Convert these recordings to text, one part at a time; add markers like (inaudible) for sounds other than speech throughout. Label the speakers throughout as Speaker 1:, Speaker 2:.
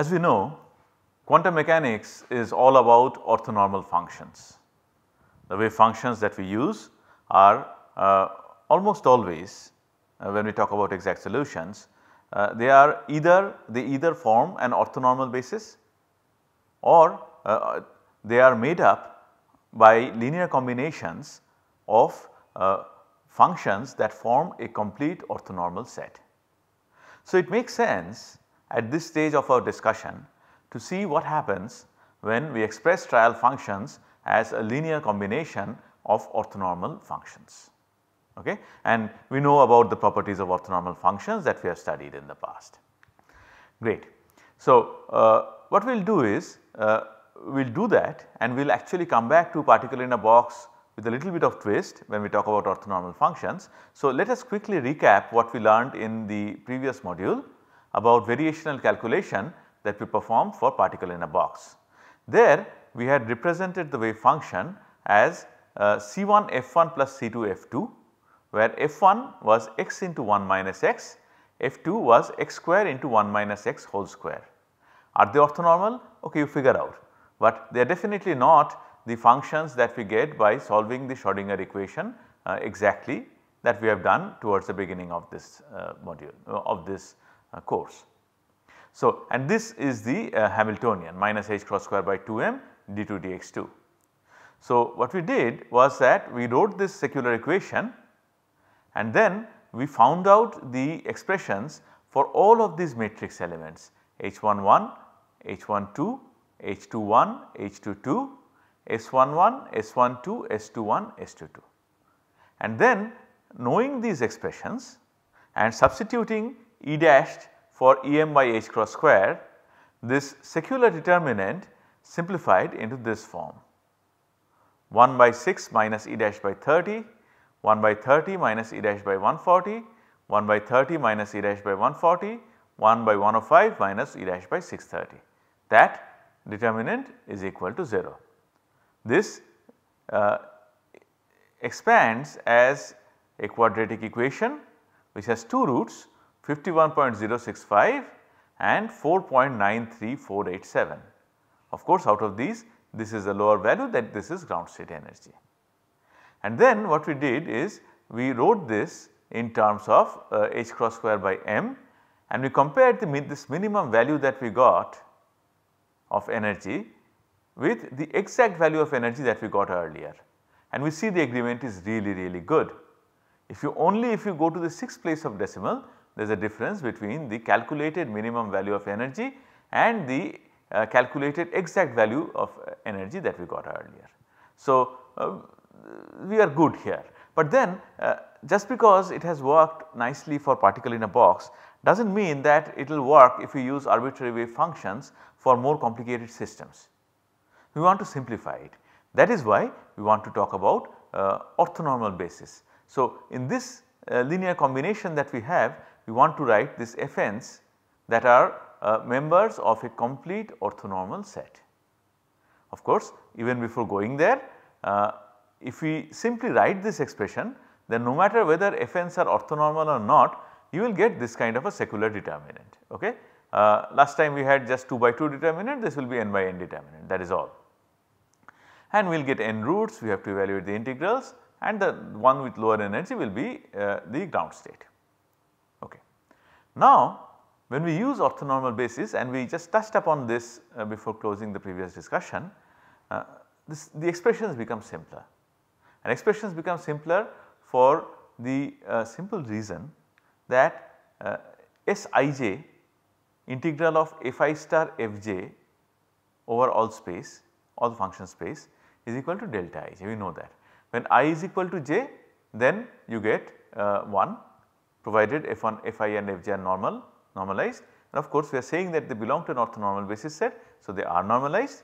Speaker 1: As we know quantum mechanics is all about orthonormal functions. The wave functions that we use are uh, almost always uh, when we talk about exact solutions uh, they are either they either form an orthonormal basis or uh, they are made up by linear combinations of uh, functions that form a complete orthonormal set. So, it makes sense at this stage of our discussion to see what happens when we express trial functions as a linear combination of orthonormal functions. Okay? And we know about the properties of orthonormal functions that we have studied in the past. Great. So, uh, what we will do is uh, we will do that and we will actually come back to particle in a box with a little bit of twist when we talk about orthonormal functions. So, let us quickly recap what we learned in the previous module about variational calculation that we perform for particle in a box. There we had represented the wave function as uh, C1 F1 plus C2 F2 where F1 was x into 1 minus x, F2 was x square into 1 minus x whole square. Are they orthonormal? Okay, you figure out, but they are definitely not the functions that we get by solving the Schrodinger equation uh, exactly that we have done towards the beginning of this uh, module uh, of this uh, course. So, and this is the uh, Hamiltonian minus h cross square by 2m d2 dx2. So, what we did was that we wrote this secular equation and then we found out the expressions for all of these matrix elements h one one, H12, two, h two one, h 2 one, 12s two two. And then knowing these expressions and substituting E dashed for EM by h cross square, this secular determinant simplified into this form 1 by 6 minus E dash by 30, 1 by 30 minus E dash by 140, 1 by 30 minus E dash by 140, 1 by 105 minus E dash by 630. That determinant is equal to 0. This uh, expands as a quadratic equation which has two roots 51.065 and 4.93487. Of course, out of these this is a lower value that this is ground state energy. And then what we did is we wrote this in terms of uh, h cross square by m and we compared min this minimum value that we got of energy with the exact value of energy that we got earlier and we see the agreement is really really good. If you only if you go to the 6th place of decimal there is a difference between the calculated minimum value of energy and the uh, calculated exact value of uh, energy that we got earlier. So, uh, we are good here, but then uh, just because it has worked nicely for particle in a box does not mean that it will work if we use arbitrary wave functions for more complicated systems. We want to simplify it that is why we want to talk about uh, orthonormal basis. So, in this uh, linear combination that we have we want to write these fn's that are uh, members of a complete orthonormal set. Of course, even before going there, uh, if we simply write this expression, then no matter whether fn's are orthonormal or not, you will get this kind of a secular determinant. Okay? Uh, last time we had just 2 by 2 determinant, this will be n by n determinant that is all. And we will get n roots, we have to evaluate the integrals and the one with lower energy will be uh, the ground state. Now when we use orthonormal basis and we just touched upon this uh, before closing the previous discussion, uh, this, the expressions become simpler and expressions become simpler for the uh, simple reason that uh, Sij integral of fi star fj over all space all function space is equal to delta ij we know that. When i is equal to j then you get uh, 1 provided F1, Fi and Fj are normal, normalized and of course we are saying that they belong to an orthonormal basis set. So, they are normalized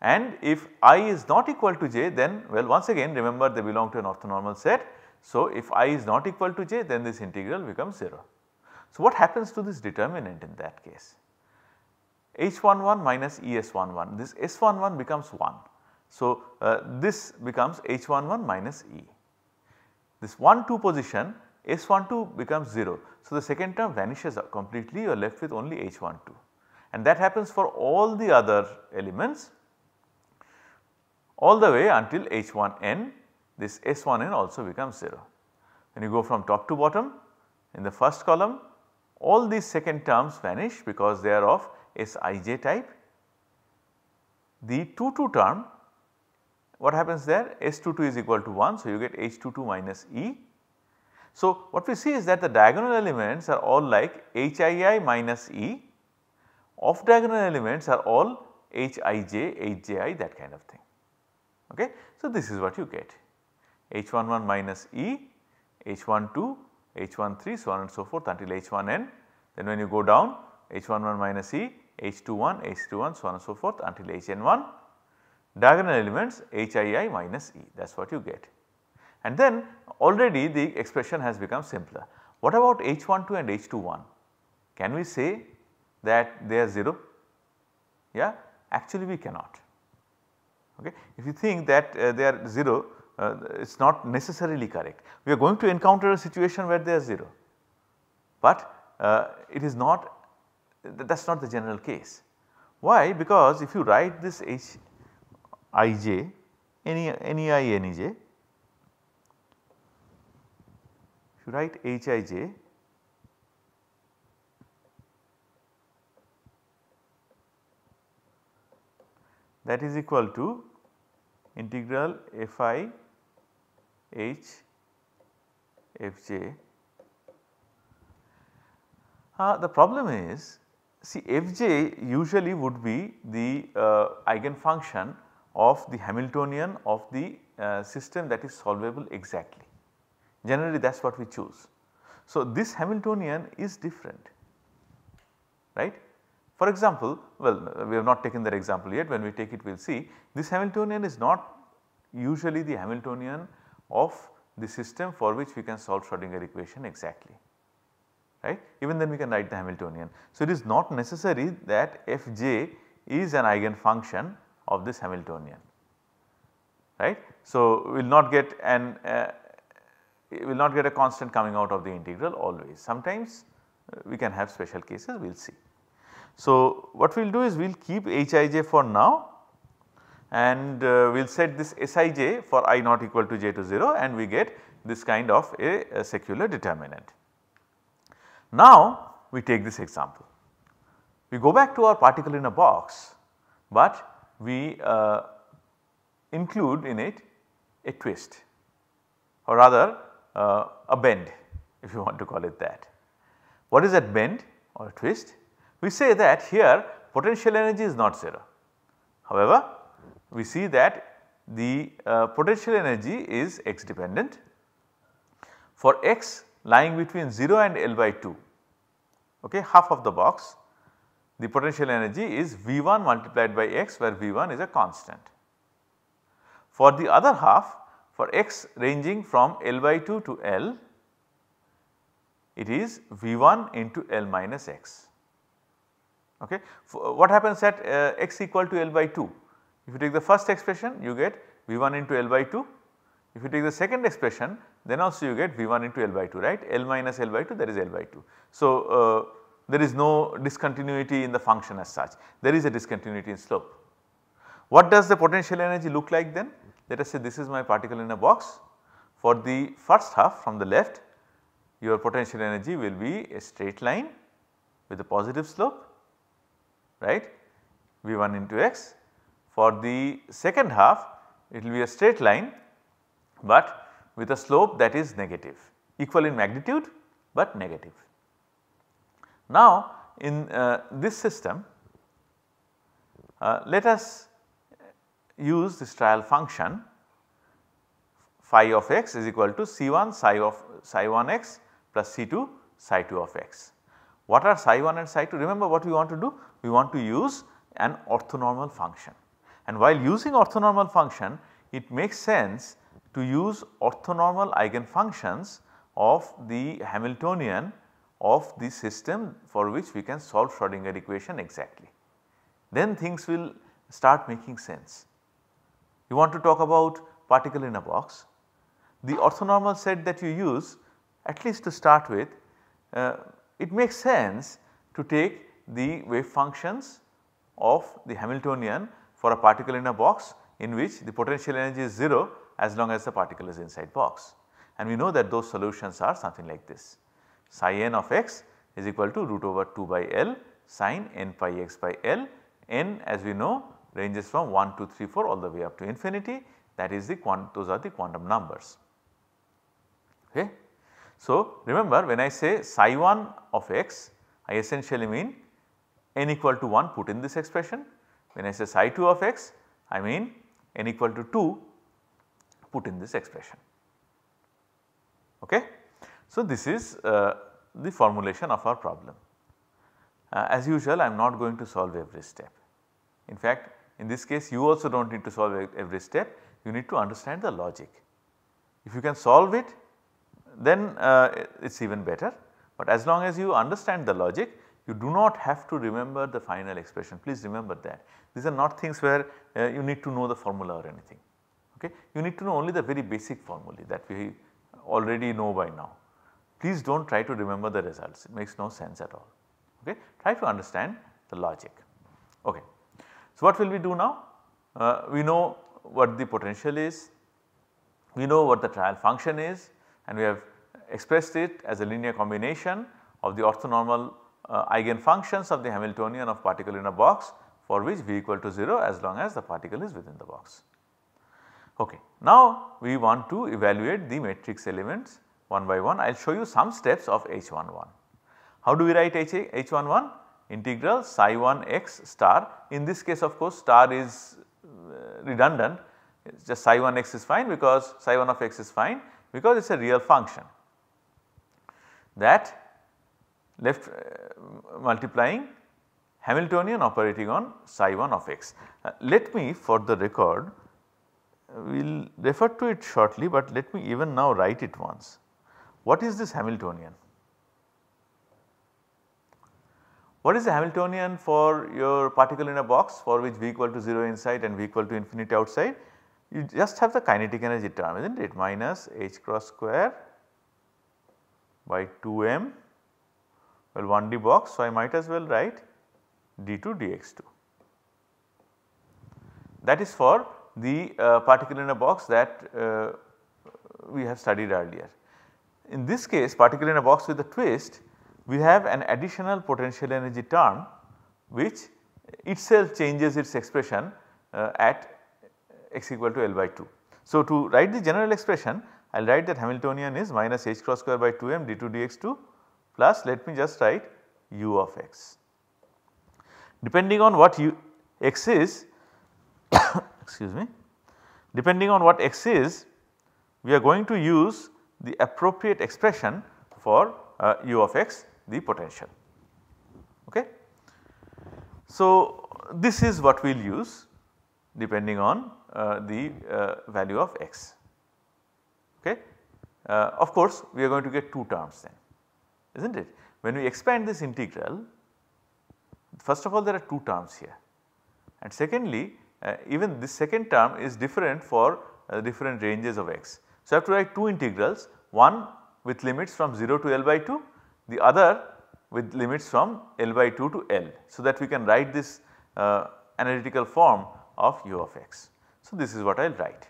Speaker 1: and if i is not equal to j then well once again remember they belong to an orthonormal set. So, if i is not equal to j then this integral becomes 0. So, what happens to this determinant in that case? H11 minus ES11 this S11 becomes 1. So, uh, this becomes H11 minus E. This 1 2 position S12 becomes 0. So, the second term vanishes completely you are left with only H12 and that happens for all the other elements all the way until H1n this S1n also becomes 0. When you go from top to bottom in the first column all these second terms vanish because they are of Sij type. The 2 2 term what happens there S22 is equal to 1 so you get H22 minus E so, what we see is that the diagonal elements are all like HII minus E, off diagonal elements are all Hij, Hji that kind of thing. Okay. So, this is what you get H11 minus E, H12, H13 so on and so forth until H1n. Then when you go down H11 minus E, H21, h21, so on and so forth until Hn1 diagonal elements Hii minus E that is what you get and then already the expression has become simpler. What about H12 and H21? Can we say that they are 0? Yeah, actually we cannot. Okay. If you think that uh, they are 0, uh, it is not necessarily correct. We are going to encounter a situation where they are 0, but uh, it is not that is not the general case. Why? Because if you write this H i j any, any i, any j, To write Hij that is equal to integral F I H F J. Uh, the problem is see Fj usually would be the uh, eigenfunction of the Hamiltonian of the uh, system that is solvable exactly generally that is what we choose. So, this Hamiltonian is different right. For example, well we have not taken that example yet when we take it we will see this Hamiltonian is not usually the Hamiltonian of the system for which we can solve Schrodinger equation exactly right even then we can write the Hamiltonian. So, it is not necessary that fj is an eigenfunction of this Hamiltonian right. So, we will not get an uh, you will not get a constant coming out of the integral always. Sometimes uh, we can have special cases, we will see. So, what we will do is we will keep hij for now and uh, we will set this Sij for i not equal to j to 0 and we get this kind of a, a secular determinant. Now, we take this example. We go back to our particle in a box, but we uh, include in it a twist or rather uh, a bend if you (laughs) want to call it that. What is that bend or twist? We say that here potential energy is not 0. However, we see that the uh, potential energy is x dependent for x lying between 0 and L by 2 okay, half of the box the potential energy is V1 multiplied by x where V1 is a constant. For the other half for x ranging from L by 2 to L it is V1 into L minus x. Okay. For uh, what happens at uh, x equal to L by 2? If you take the first expression you get V1 into L by 2. If you take the second expression then also you get V1 into L by 2 right L minus L by 2 that is L by 2. So, uh, there is no discontinuity in the function as such there is a discontinuity in slope. What does the potential energy look like then? Let us say this is my particle in a box. For the first half from the left your potential energy will be a straight line with a positive slope right V1 into x. For the second half it will be a straight line but with a slope that is negative equal in magnitude but negative. Now in uh, this system uh, let us use this trial function phi of x is equal to c1 psi of psi 1 x plus c2 psi 2 of x. What are psi 1 and psi 2? Remember what we want to do? We want to use an orthonormal function and while using orthonormal function it makes sense to use orthonormal eigenfunctions of the Hamiltonian of the system for which we can solve Schrodinger equation exactly. Then things will start making sense you want to talk about particle in a box. The orthonormal set that you use at least to start with, uh, it makes sense to take the wave functions of the Hamiltonian for a particle in a box in which the potential energy is 0 as long as the particle is inside box. And we know that those solutions are something like this. Psi n of x is equal to root over 2 by L sine n pi x by L. n as we know ranges from 1, 2, 3, 4 all the way up to infinity that is the quant those are the quantum numbers. Okay. So, remember when I say psi 1 of x I essentially mean n equal to 1 put in this expression. When I say psi 2 of x I mean n equal to 2 put in this expression. Okay. So, this is uh, the formulation of our problem. Uh, as usual I am not going to solve every step. In fact in this case you also do not need to solve every step you need to understand the logic. If you can solve it then uh, it is even better but as long as you understand the logic you do not have to remember the final expression please remember that. These are not things where uh, you need to know the formula or anything okay. You need to know only the very basic formulae that we already know by now. Please do not try to remember the results it makes no sense at all okay. Try to understand the logic okay. So, what will we do now? Uh, we know what the potential is, we know what the trial function is and we have expressed it as a linear combination of the orthonormal uh, eigenfunctions of the Hamiltonian of particle in a box for which v equal to 0 as long as the particle is within the box. Okay. Now, we want to evaluate the matrix elements one by one. I will show you some steps of H11. How do we write H, H11? integral psi 1 x star. In this case of course star is uh, redundant it's just psi 1 x is fine because psi 1 of x is fine because it is a real function that left uh, multiplying Hamiltonian operating on psi 1 of x. Uh, let me for the record we will refer to it shortly but let me even now write it once. What is this Hamiltonian? What is the Hamiltonian for your particle in a box for which V equal to 0 inside and V equal to infinity outside? You just have the kinetic energy term is not it minus h cross square by 2m well 1d box. So, I might as well write d2 dx2 that is for the uh, particle in a box that uh, we have studied earlier. In this case particle in a box with a twist we have an additional potential energy term which itself changes its expression uh, at x equal to L by 2. So, to write the general expression I will write that Hamiltonian is minus h cross square by 2m d2 dx2 plus let me just write u of x. Depending on what u x is (coughs) excuse me depending on what x is we are going to use the appropriate expression for uh, u of x the potential. Okay. So, this is what we will use depending on uh, the uh, value of x. Okay. Uh, of course, we are going to get two terms then is not it. When we expand this integral first of all there are two terms here and secondly uh, even this second term is different for uh, different ranges of x. So, I have to write two integrals one with limits from 0 to L by 2 the other with limits from L by 2 to L. So, that we can write this uh, analytical form of u of x. So, this is what I will write.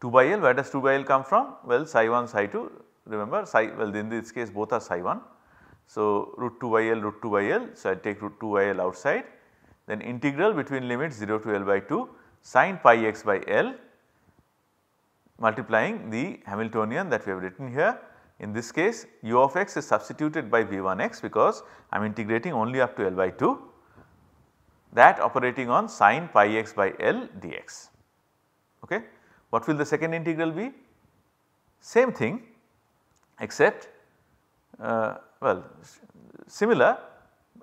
Speaker 1: 2 by L where does 2 by L come from? Well psi 1 psi 2 remember psi well in this case both are psi 1. So, root 2 by L root 2 by L. So, I take root 2 by L outside then integral between limits 0 to L by 2 sine pi x by L multiplying the Hamiltonian that we have written here in this case u of x is substituted by v1x because I am integrating only up to L by 2 that operating on sine pi x by L dx. Okay. What will the second integral be? Same thing except uh, well similar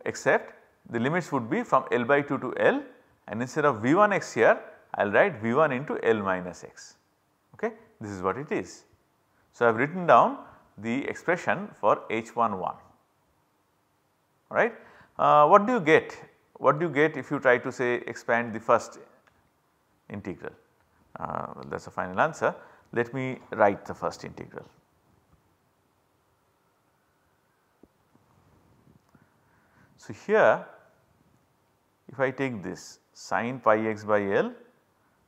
Speaker 1: except the limits would be from L by 2 to L and instead of V1x here I will write V1 into L minus x okay this is what it is. So, I have written down the expression for H11 right. Uh, what do you get? What do you get if you try to say expand the first integral? Uh, well, that is the final answer. Let me write the first integral. So, here if I take this sine pi x by L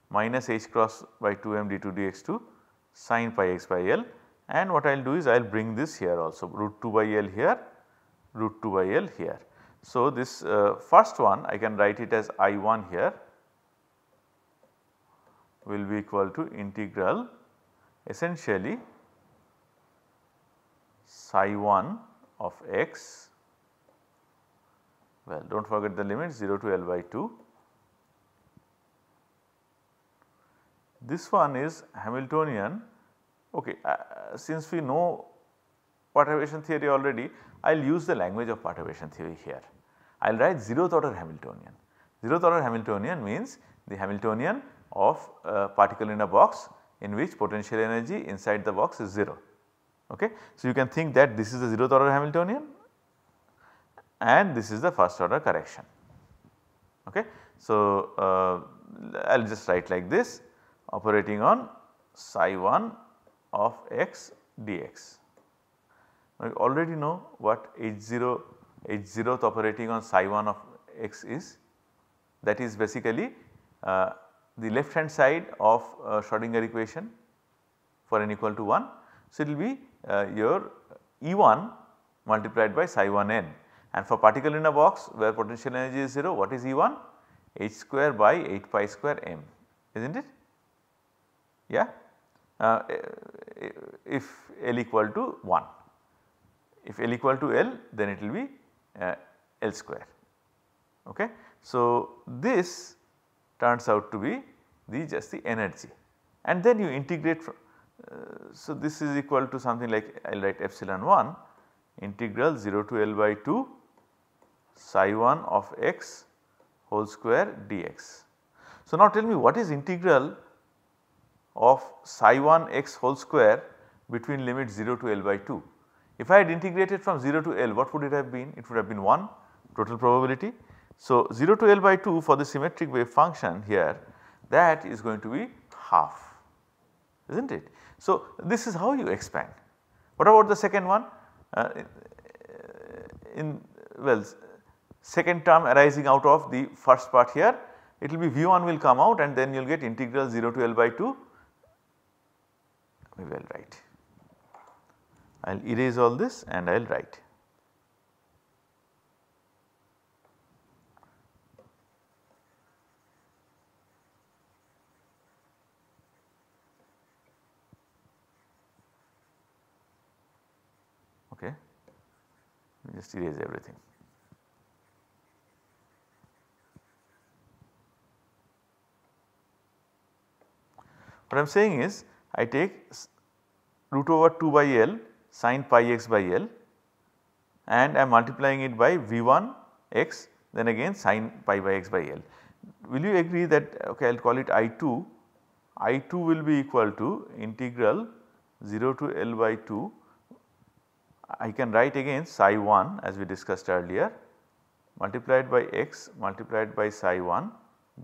Speaker 1: minus h cross by 2 m d 2 dx 2 sine pi x by L and what I will do is I will bring this here also root 2 by L here root 2 by L here. So, this uh, first one I can write it as I1 here will be equal to integral essentially psi 1 of x well do not forget the limit 0 to L by 2. This one is Hamiltonian Okay, uh, since we know perturbation theory already, I will use the language of perturbation theory here. I will write zeroth order Hamiltonian. Zeroth order Hamiltonian means the Hamiltonian of a particle in a box in which potential energy inside the box is 0. Okay. So, you can think that this is the zeroth order Hamiltonian and this is the first order correction. Okay. So, uh, I will just write like this operating on psi 1 of x dx. Now, we already know what h0 h zero operating on psi 1 of x is that is basically uh, the left hand side of uh, Schrodinger equation for n equal to 1. So, it will be uh, your E1 multiplied by psi 1 n and for particle in a box where potential energy is 0 what is E1? h square by 8 pi square m is not it? Yeah. Uh, if L equal to 1. If L equal to L then it will be uh, L square. Okay. So, this turns out to be the just the energy and then you integrate from, uh, so this is equal to something like I will write epsilon 1 integral 0 to L by 2 psi 1 of x whole square dx. So, now tell me what is integral of psi 1 x whole square between limit 0 to L by 2. If I had integrated from 0 to L what would it have been? It would have been 1 total probability. So, 0 to L by 2 for the symmetric wave function here that is going to be half is not it. So, this is how you expand. What about the second one? Uh, in well second term arising out of the first part here it will be v1 will come out and then you will get integral 0 to L by 2 I will write. I will erase all this and I will write. Okay, just erase everything. What I am saying is I take root over 2 by L sine pi x by L and I am multiplying it by V1 x then again sine pi by x by L. Will you agree that okay I will call it I2, I2 will be equal to integral 0 to L by 2 I can write again psi 1 as we discussed earlier multiplied by x multiplied by psi 1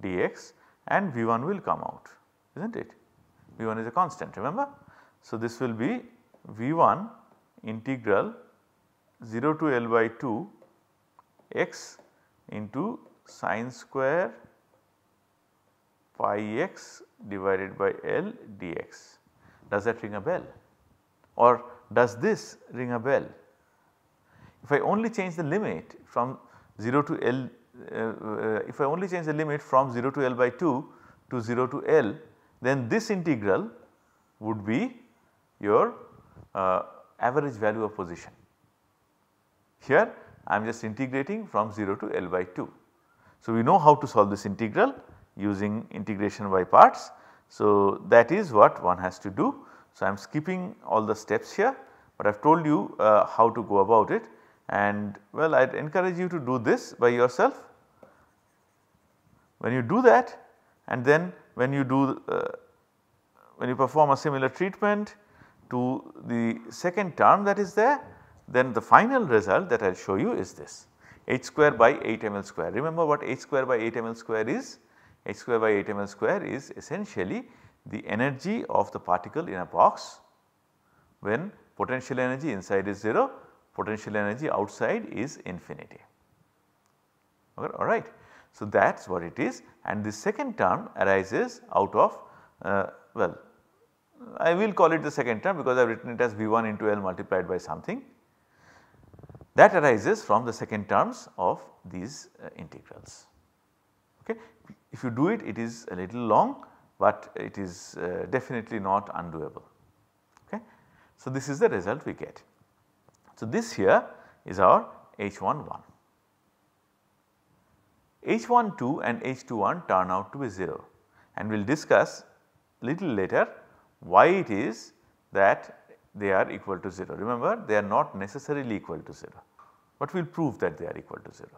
Speaker 1: dx and V1 will come out is not it V1 is a constant remember. So, this will be V1 integral 0 to L by 2 x into sine square pi x divided by L dx. Does that ring a bell or does this ring a bell? If I only change the limit from 0 to L, uh, if I only change the limit from 0 to L by 2 to 0 to L, then this integral would be your uh, average value of position. Here I am just integrating from 0 to L by 2. So, we know how to solve this integral using integration by parts. So, that is what one has to do. So, I am skipping all the steps here, but I have told you uh, how to go about it and well I would encourage you to do this by yourself. When you do that and then when you do uh, when you perform a similar treatment to the second term that is there then the final result that I will show you is this h square by 8 ml square. Remember what h square by 8 ml square is? h square by 8 ml square is essentially the energy of the particle in a box when potential energy inside is 0, potential energy outside is infinity. Alright. So, that is what it is and the second term arises out of uh, well I will call it the second term because I have written it as V1 into L multiplied by something that arises from the second terms of these uh, integrals. Okay. If you do it, it is a little long, but it is uh, definitely not undoable. Okay. So, this is the result we get. So, this here is our H11. H12 and H21 turn out to be 0 and we will discuss little later why it is that they are equal to 0. Remember they are not necessarily equal to 0, but we will prove that they are equal to 0.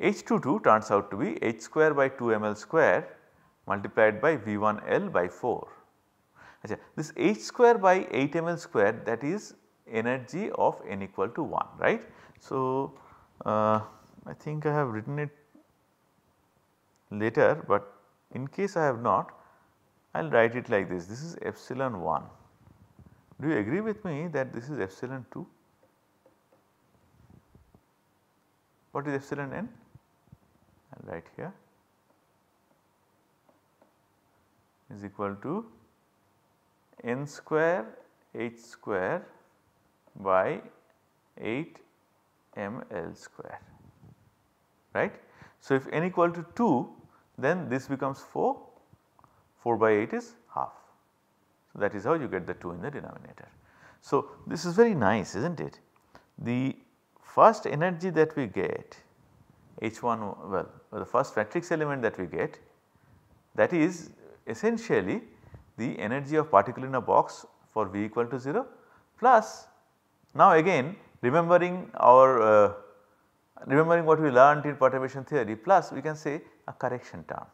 Speaker 1: H22 turns out to be h square by 2 ml square multiplied by V1L by 4. This h square by 8 ml square that is energy of n equal to 1 right. So, uh, I think I have written it later, but in case I have not I will write it like this, this is epsilon 1. Do you agree with me that this is epsilon 2? What is epsilon n? I will write here is equal to n square h square by 8 ml square right. So, if n equal to 2 then this becomes 4 4 by 8 is half. So that is how you get the 2 in the denominator. So this is very nice is not it. The first energy that we get H1 well the first matrix element that we get that is essentially the energy of particle in a box for V equal to 0 plus now again remembering our uh, remembering what we learned in perturbation theory plus we can say a correction term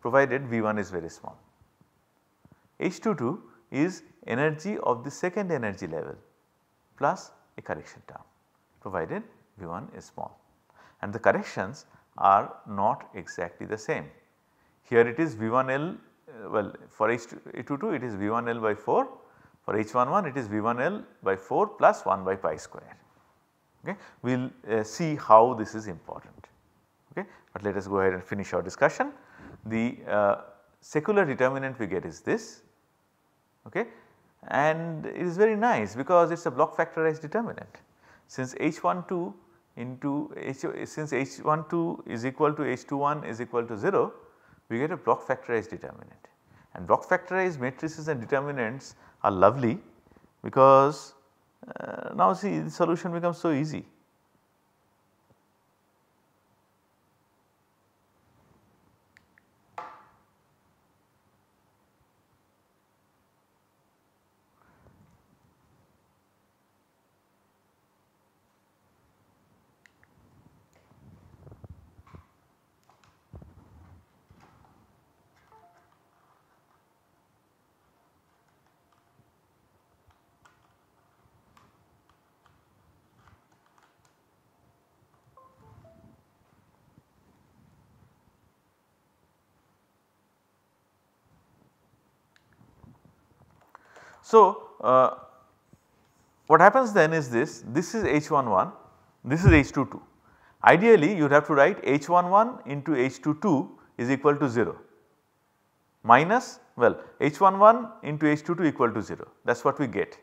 Speaker 1: provided V1 is very small. H22 is energy of the second energy level plus a correction term provided V1 is small and the corrections are not exactly the same. Here it is V1L uh, well for H22 it is V1L by 4 for H11 it is V1L by 4 plus 1 by pi square. Okay. We will uh, see how this is important. Okay. But let us go ahead and finish our discussion the uh, secular determinant we get is this okay and it is very nice because it is a block factorized determinant since H12 into H since H12 is equal to H21 is equal to 0 we get a block factorized determinant and block factorized matrices and determinants are lovely because uh, now see the solution becomes so easy So, uh, what happens then is this, this is H11, this is H22. Ideally you would have to write H11 into H22 is equal to 0 minus well H11 into H22 equal to 0 that is what we get.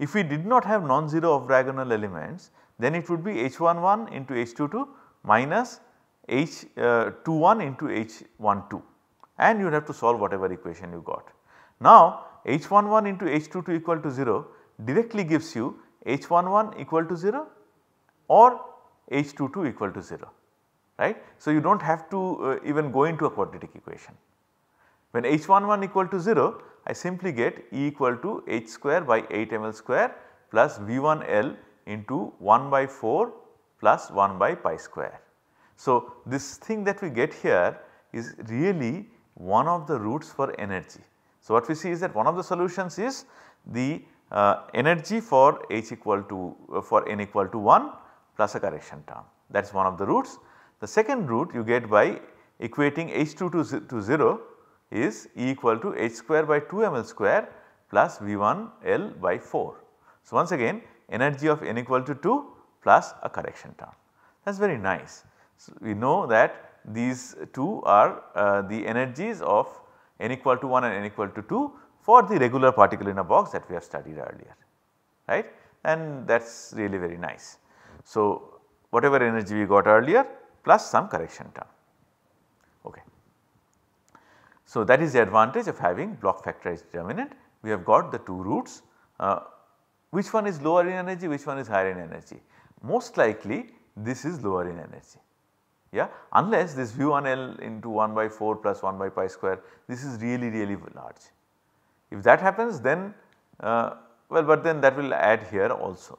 Speaker 1: If we did not have non-zero off-diagonal elements then it would be H11 into H22 minus H21 uh, into H12 and you would have to solve whatever equation you got. Now H11 into H22 equal to 0 directly gives you H11 equal to 0 or H22 equal to 0 right. So, you do not have to uh, even go into a quadratic equation. When H11 equal to 0 I simply get E equal to H square by 8 ml square plus V1L into 1 by 4 plus 1 by pi square. So, this thing that we get here is really one of the roots for energy. So, what we see is that one of the solutions is the uh, energy for h equal to uh, for n equal to 1 plus a correction term that is one of the roots. The second root you get by equating h2 to 0 is E equal to h square by 2 ml square plus v1 l by 4. So, once again energy of n equal to 2 plus a correction term that is very nice. So, we know that these two are uh, the energies of n equal to 1 and n equal to 2 for the regular particle in a box that we have studied earlier right and that is really very nice. So, whatever energy we got earlier plus some correction term. Okay. So, that is the advantage of having block factorized determinant we have got the two roots uh, which one is lower in energy which one is higher in energy most likely this is lower in energy yeah unless this v one L into 1 by 4 plus 1 by pi square this is really really large. If that happens then uh, well but then that will add here also.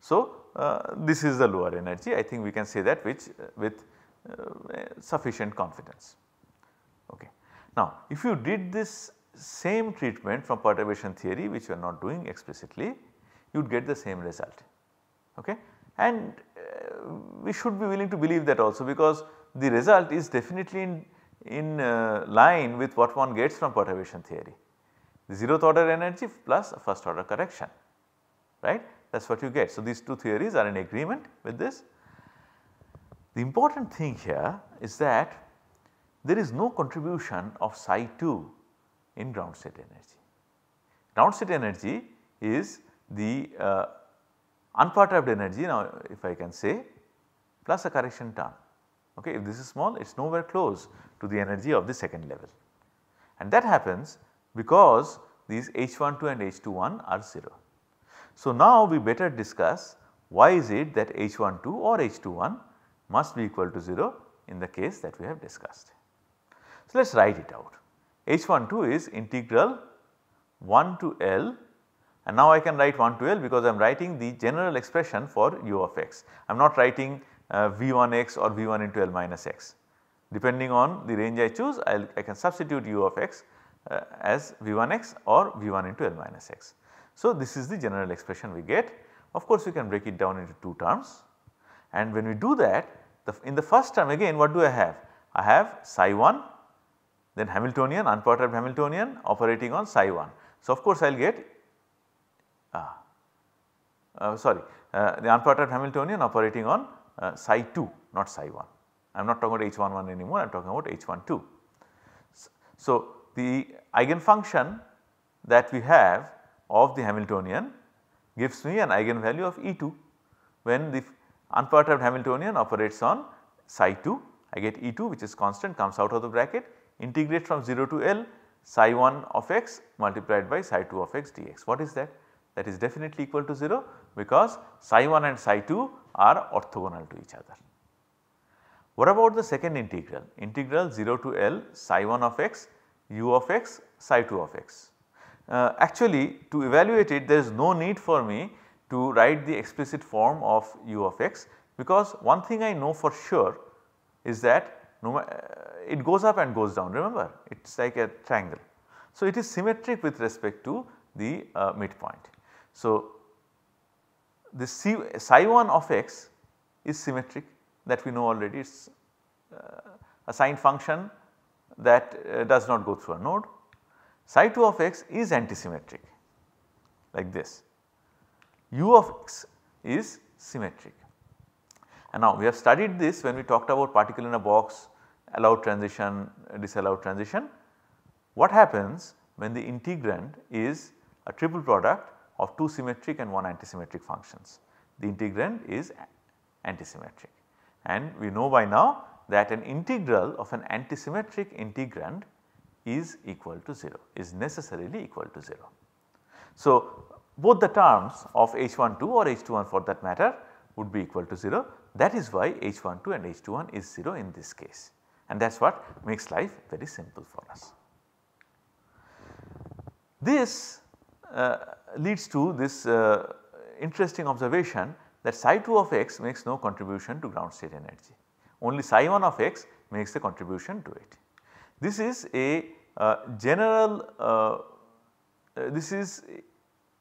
Speaker 1: So uh, this is the lower energy I think we can say that which uh, with uh, sufficient confidence. Okay. Now if you did this same treatment from perturbation theory which you are not doing explicitly you would get the same result. Okay and uh, we should be willing to believe that also because the result is definitely in, in uh, line with what one gets from perturbation theory. The zeroth order energy plus a first order correction, right that is what you get. So, these two theories are in agreement with this. The important thing here is that there is no contribution of psi 2 in ground state energy. Ground state energy is the uh, unperturbed energy now if I can say plus a correction term. Okay, if this is small it is nowhere close to the energy of the second level and that happens because these H12 and H21 are 0. So, now we better discuss why is it that H12 or H21 must be equal to 0 in the case that we have discussed. So, let us write it out H12 is integral 1 to L and now I can write 1 to L because I am writing the general expression for u of x. I am not writing uh, v1x or v1 into L minus x. Depending on the range I choose, I'll, i can substitute u of x uh, as v1x or v1 into L minus x. So, this is the general expression we get. Of course, we can break it down into two terms and when we do that the, in the first term again what do I have? I have psi 1 then Hamiltonian unperturbed Hamiltonian operating on psi 1. So, of course, I will get Ah. uh, sorry uh, the unperturbed Hamiltonian operating on uh, psi 2 not psi 1. I am not talking about h one anymore I am talking about h one two. So, the eigenfunction that we have of the Hamiltonian gives me an eigenvalue of E2 when the unperturbed Hamiltonian operates on psi 2 I get E2 which is constant comes out of the bracket integrate from 0 to L psi 1 of x multiplied by psi 2 of x dx. What is that? that is definitely equal to 0 because psi 1 and psi 2 are orthogonal to each other. What about the second integral? Integral 0 to L psi 1 of x u of x psi 2 of x. Uh, actually to evaluate it there is no need for me to write the explicit form of u of x because one thing I know for sure is that no, uh, it goes up and goes down remember it is like a triangle. So, it is symmetric with respect to the uh, midpoint. So, the C, psi 1 of x is symmetric that we know already it is uh, a sine function that uh, does not go through a node. Psi 2 of x is antisymmetric like this. u of x is symmetric. And now we have studied this when we talked about particle in a box, allowed transition, disallowed transition. What happens when the integrand is a triple product of two symmetric and one antisymmetric functions. The integrand is antisymmetric and we know by now that an integral of an antisymmetric integrand is equal to 0 is necessarily equal to 0. So, both the terms of H12 or H21 for that matter would be equal to 0 that is why H12 and H21 is 0 in this case and that is what makes life very simple for us. This uh, leads to this uh, interesting observation that psi 2 of x makes no contribution to ground state energy, only psi 1 of x makes the contribution to it. This is a uh, general, uh, uh this is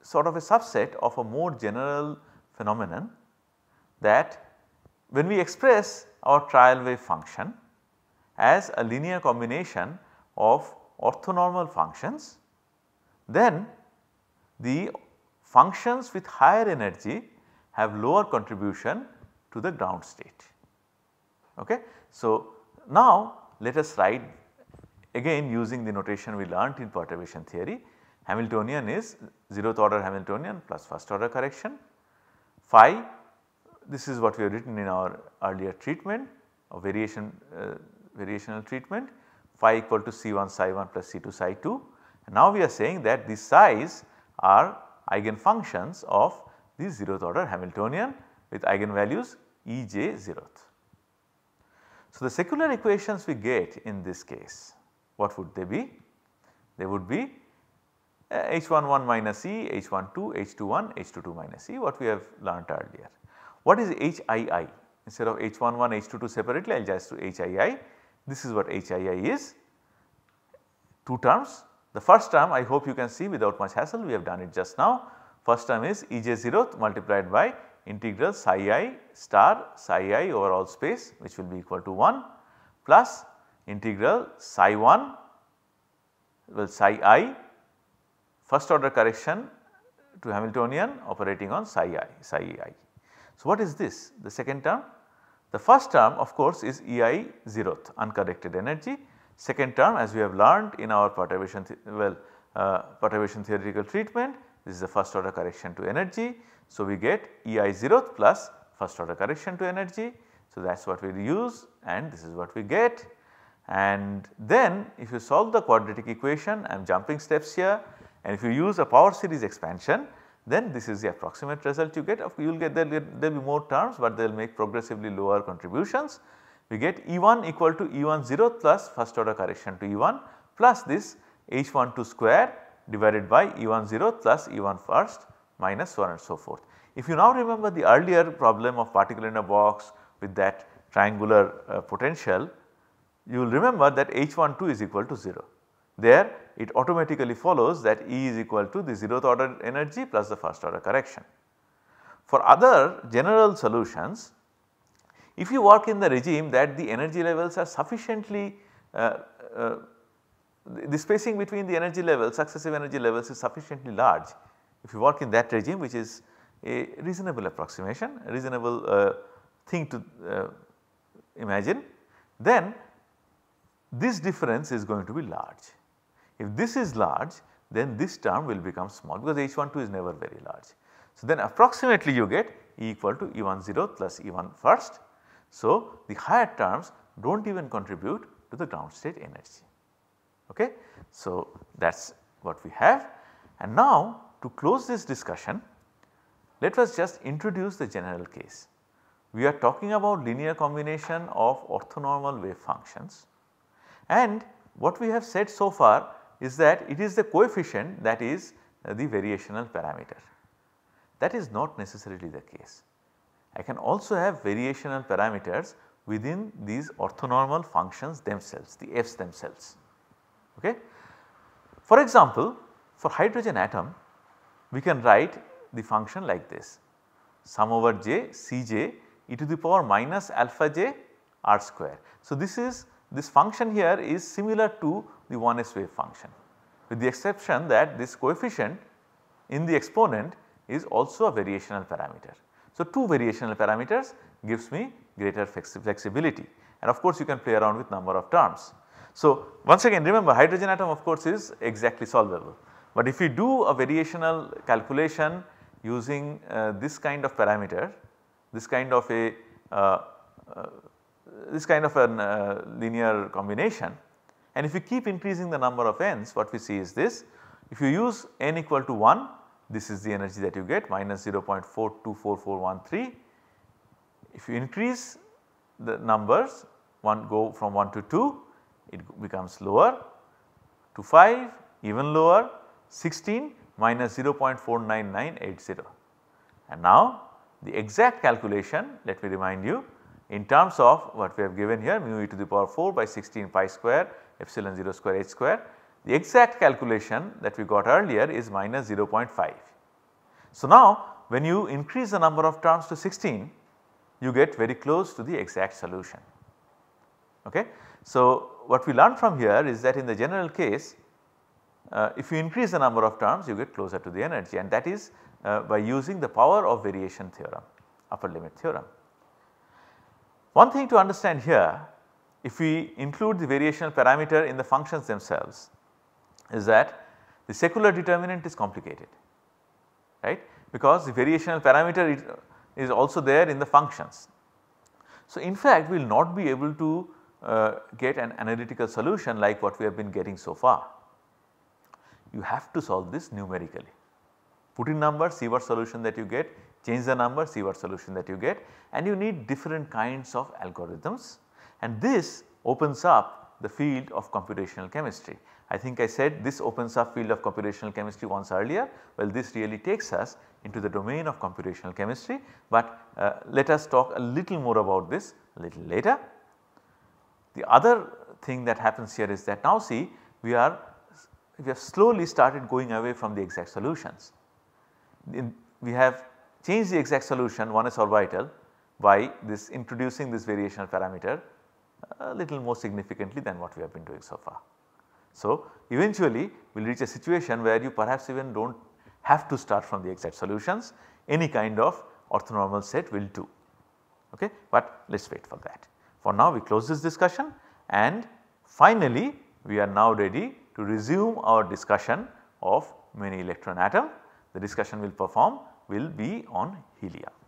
Speaker 1: sort of a subset of a more general phenomenon that when we express our trial wave function as a linear combination of orthonormal functions, then the functions with higher energy have lower contribution to the ground state. Okay. So, now let us write again using the notation we learnt in perturbation theory Hamiltonian is 0th order Hamiltonian plus first order correction phi this is what we have written in our earlier treatment or variation uh, variational treatment phi equal to C1 psi 1 plus C2 psi 2. Now we are saying that this size are eigenfunctions of the 0th order Hamiltonian with eigenvalues e j 0th. So, the secular equations we get in this case what would they be? They would be H11 eh, minus E, H12, H21, H22 minus E what we have learnt earlier. What is HII? Instead of H11, H22 separately I will just do HII. This is what HII is 2 terms the first term I hope you can see without much hassle we have done it just now. First term is Ej0 multiplied by integral psi i star psi i over all space which will be equal to 1 plus integral psi 1 well psi i first order correction to Hamiltonian operating on psi i psi i. So, what is this the second term? The first term of course is E i zeroth uncorrected energy Second term as we have learned in our perturbation, well uh, perturbation theoretical treatment this is the first order correction to energy. So, we get EI 0th plus first order correction to energy. So, that is what we use and this is what we get. And then if you solve the quadratic equation I am jumping steps here and if you use a power series expansion then this is the approximate result you get of you will get there, there will be more terms but they will make progressively lower contributions we get E1 equal to E1 0 plus first order correction to E1 plus this H12 square divided by E1 0 plus E1 first minus so on and so forth. If you now remember the earlier problem of particle in a box with that triangular uh, potential, you will remember that H12 is equal to 0. There it automatically follows that E is equal to the 0th order energy plus the first order correction. For other general solutions if you work in the regime that the energy levels are sufficiently uh, uh, the spacing between the energy levels successive energy levels is sufficiently large. If you work in that regime which is a reasonable approximation, a reasonable uh, thing to uh, imagine then this difference is going to be large. If this is large then this term will become small because H12 is never very large. So, then approximately you get E equal to E10 plus E1 first so, the higher terms do not even contribute to the ground state energy. Okay? So, that is what we have and now to close this discussion let us just introduce the general case. We are talking about linear combination of orthonormal wave functions and what we have said so far is that it is the coefficient that is the variational parameter. That is not necessarily the case. I can also have variational parameters within these orthonormal functions themselves the f's themselves. Okay. For example, for hydrogen atom we can write the function like this sum over j cj e to the power minus alpha j r square. So, this is this function here is similar to the 1s wave function with the exception that this coefficient in the exponent is also a variational parameter. So, 2 variational parameters gives me greater flexi flexibility and of course you can play around with number of terms. So, once again remember hydrogen atom of course is exactly solvable, but if you do a variational calculation using uh, this kind of parameter, this kind of a uh, uh, this kind of a uh, linear combination and if you keep increasing the number of n's what we see is this if you use n equal to 1 this is the energy that you get minus 0.424413. If you increase the numbers one go from 1 to 2 it becomes lower to 5 even lower 16 minus 0.49980. And now the exact calculation let me remind you in terms of what we have given here mu e to the power 4 by 16 pi square epsilon 0 square h square the exact calculation that we got earlier is minus 0.5. So, now when you increase the number of terms to 16 you get very close to the exact solution. Okay. So, what we learn from here is that in the general case uh, if you increase the number of terms you get closer to the energy and that is uh, by using the power of variation theorem upper limit theorem. One thing to understand here if we include the variational parameter in the functions themselves is that the secular determinant is complicated right because the variational parameter is also there in the functions. So, in fact we will not be able to uh, get an analytical solution like what we have been getting so far. You have to solve this numerically. Put in number, see what solution that you get, change the number, see what solution that you get and you need different kinds of algorithms and this opens up the field of computational chemistry I think I said this opens up field of computational chemistry once earlier. Well, this really takes us into the domain of computational chemistry, but uh, let us talk a little more about this a little later. The other thing that happens here is that now see we are we have slowly started going away from the exact solutions. In, we have changed the exact solution 1s orbital by this introducing this variational parameter a uh, little more significantly than what we have been doing so far. So, eventually we will reach a situation where you perhaps even do not have to start from the exact solutions any kind of orthonormal set will do okay but let us wait for that. For now we close this discussion and finally we are now ready to resume our discussion of many electron atom. The discussion we will perform will be on helium.